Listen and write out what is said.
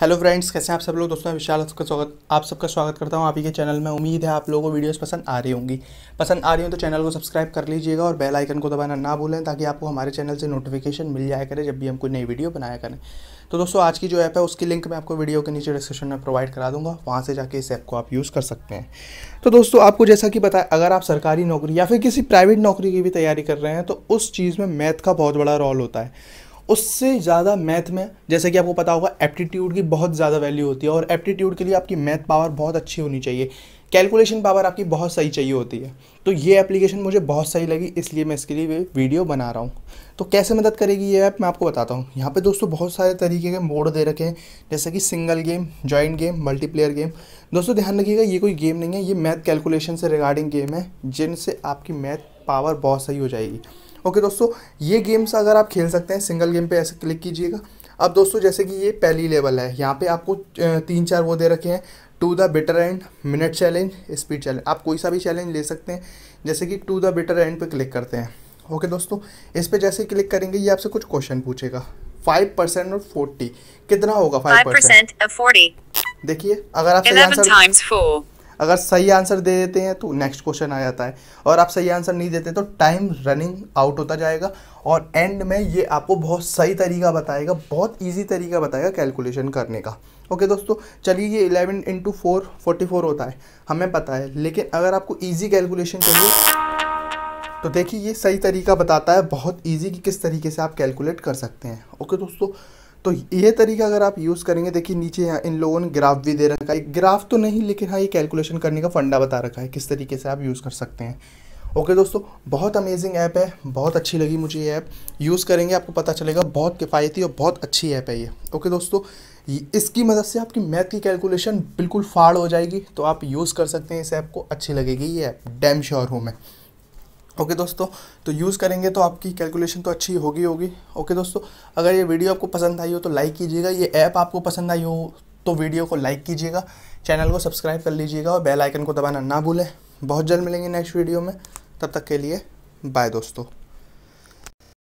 hello friends कैसे हैं आप सब लोग दोस्तों विशाल आपका स्वागत आप सबका स्वागत करता हूं आप ही के चैनल में उम्मीद है आप लोगों को वीडियोस पसंद आ रही होंगी पसंद आ रही हो तो चैनल को सब्सक्राइब कर लीजिएगा और बेल आइकन को दबाना ना भूलें ताकि आपको हमारे चैनल से नोटिफिकेशन मिल जाए करे जब भी हम कोई नई वीडियो बनाया करें तो दोस्तों आज की जो ऐप है उसकी लिंक मैं आपको वीडियो के नीचे डिस्क्रिप्शन में प्रोवाइड करा दूंगा वहाँ से जाके इस ऐप को आप यूज़ कर सकते हैं तो दोस्तों आपको जैसा कि बताए अगर आप सरकारी नौकरी या फिर किसी प्राइवेट नौकरी की भी तैयारी कर रहे हैं तो उस चीज़ में मैथ का बहुत बड़ा रोल होता है उससे ज़्यादा मैथ में जैसे कि आपको पता होगा एप्टीट्यूड की बहुत ज़्यादा वैल्यू होती है और एप्टीट्यूड के लिए आपकी मैथ पावर बहुत अच्छी होनी चाहिए कैलकुलेशन पावर आपकी बहुत सही चाहिए होती है तो ये एप्लीकेशन मुझे बहुत सही लगी इसलिए मैं इसके लिए वीडियो बना रहा हूँ तो कैसे मदद करेगी ये ऐप मैं आपको बताता हूँ यहाँ पे दोस्तों बहुत सारे तरीके के मोड दे रखे हैं जैसे कि single game joint game multiplayer game दोस्तों ध्यान रखिएगा ये कोई गेम नहीं है ये मैथ कैलकुलेशन से रिगार्डिंग गेम है जिनसे आपकी मैथ पावर बहुत सही हो जाएगी ओके दोस्तों ये गेम्स अगर आप खेल सकते हैं सिंगल गेम पे ऐसे क्लिक कीजिएगा अब दोस्तों जैसे कि ये पहली लेवल है यहाँ पे आपको तीन चार वो दे रखे हैं to the better end minute challenge speed challenge आप कोई सा भी चैलेंज ले सकते हैं जैसे कि टू द बेटर एंड पे क्लिक करते हैं ओके दोस्तों इस पर जैसे क्लिक करेंगे ये आपसे कुछ क्वेश्चन पूछेगा फाइव परसेंट और फोर्टी कितना होगा फाइव परसेंट देखिए अगर आप सही आंसर अगर सही आंसर दे देते हैं तो नेक्स्ट क्वेश्चन आ जाता है और आप सही आंसर नहीं देते तो टाइम रनिंग आउट होता जाएगा और एंड में ये आपको बहुत सही तरीका बताएगा बहुत ईजी तरीका बताएगा कैलकुलेशन करने का ओके दोस्तों चलिए ये eleven into four forty four होता है हमें पता है लेकिन अगर आपको ईजी कैलकुलेशन चाहिए तो देखिए ये सही तरीका बताता है बहुत ईजी कि किस तरीके से आप कैलकुलेट कर सकते हैं ओके दोस्तों तो ये तरीका अगर आप यूज़ करेंगे देखिए नीचे यहाँ इन लोगों ने ग्राफ भी दे रखा है ग्राफ तो नहीं लेकिन हाँ ये कैलकुलेशन करने का फंडा बता रखा है किस तरीके से आप यूज़ कर सकते हैं ओके okay, दोस्तों बहुत अमेजिंग ऐप है बहुत अच्छी लगी मुझे ये ऐप यूज़ करेंगे आपको पता चलेगा बहुत किफ़ायती और बहुत अच्छी ऐप है ये ओके okay, दोस्तों इसकी मदद से आपकी मैथ की कैलकुलेशन बिल्कुल फाड़ हो जाएगी तो आप यूज़ कर सकते हैं इस ऐप को अच्छी लगेगी ये ऐप डैम श्योर हूँ मैं ओके okay दोस्तों तो यूज़ करेंगे तो आपकी कैलकुलेशन तो अच्छी होगी होगी ओके okay दोस्तों अगर ये वीडियो आपको पसंद आई हो तो लाइक कीजिएगा ये ऐप आपको पसंद आई हो तो वीडियो को लाइक कीजिएगा चैनल को सब्सक्राइब कर लीजिएगा और बेल आइकन को दबाना ना भूलें बहुत जल्द मिलेंगे नेक्स्ट वीडियो में तब तक के लिए बाय दोस्तों